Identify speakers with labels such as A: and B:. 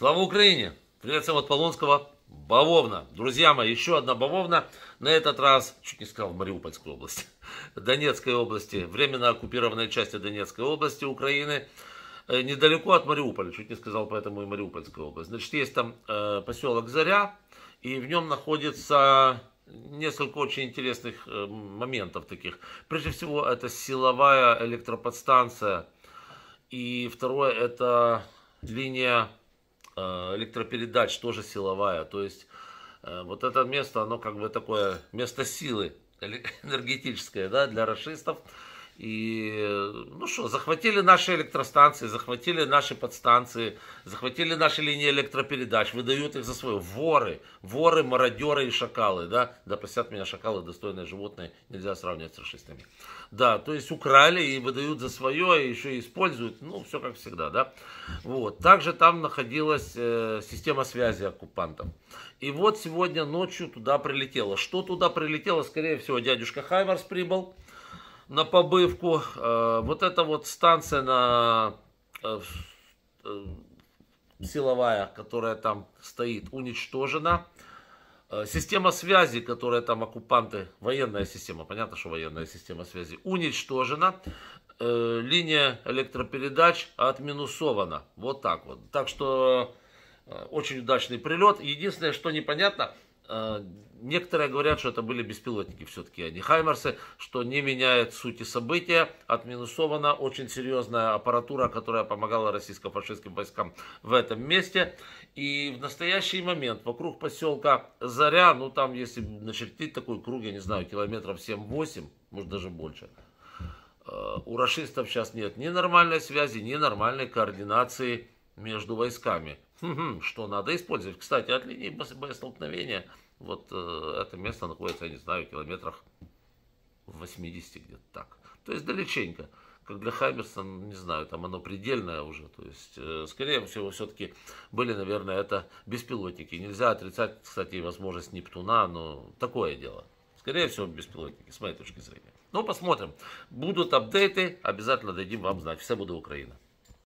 A: Слава Украине! Приветствуем от Полонского. Бавовна. Друзья мои, еще одна Бавовна. На этот раз, чуть не сказал, в Мариупольской области. Донецкой области. Временно оккупированной части Донецкой области Украины. Э, недалеко от Мариуполя. Чуть не сказал, поэтому и Мариупольская область. Значит, есть там э, поселок Заря. И в нем находится несколько очень интересных э, моментов таких. Прежде всего, это силовая электроподстанция. И второе, это линия Э, электропередач тоже силовая. То есть э, вот это место, оно как бы такое место силы энергетическое да, для расистов. И, ну что, захватили наши электростанции, захватили наши подстанции, захватили наши линии электропередач, выдают их за свое. Воры, воры, мародеры и шакалы, да? Да, простят меня, шакалы, достойные животные, нельзя сравнивать с расистами. Да, то есть украли и выдают за свое, и еще и используют, ну, все как всегда, да? Вот, также там находилась э, система связи оккупантов. И вот сегодня ночью туда прилетело. Что туда прилетело, скорее всего, дядюшка Хаймарс прибыл, на побывку. Э, вот эта вот станция на э, э, силовая, которая там стоит, уничтожена. Система связи, которая там оккупанты, военная система, понятно, что военная система связи, уничтожена. Линия электропередач отминусована. Вот так вот. Так что очень удачный прилет. Единственное, что непонятно, Э, некоторые говорят, что это были беспилотники все-таки, а не Хаймерсы, что не меняет сути события. Отминусована очень серьезная аппаратура, которая помогала российско-фашистским войскам в этом месте. И в настоящий момент вокруг поселка Заря, ну там если начертить такой круг, я не знаю, километров 7-8, может даже больше, э, у расистов сейчас нет ни нормальной связи, ни нормальной координации между войсками что надо использовать. Кстати, от линии боестолкновения вот э, это место находится, я не знаю, в километрах в 80 где-то так. То есть далеченько. Как для Хаймерса, не знаю, там оно предельное уже. То есть, э, скорее всего, все-таки были, наверное, это беспилотники. Нельзя отрицать, кстати, возможность Нептуна, но такое дело. Скорее всего, беспилотники, с моей точки зрения. Ну, посмотрим. Будут апдейты, обязательно дадим вам знать. Все буду Украина.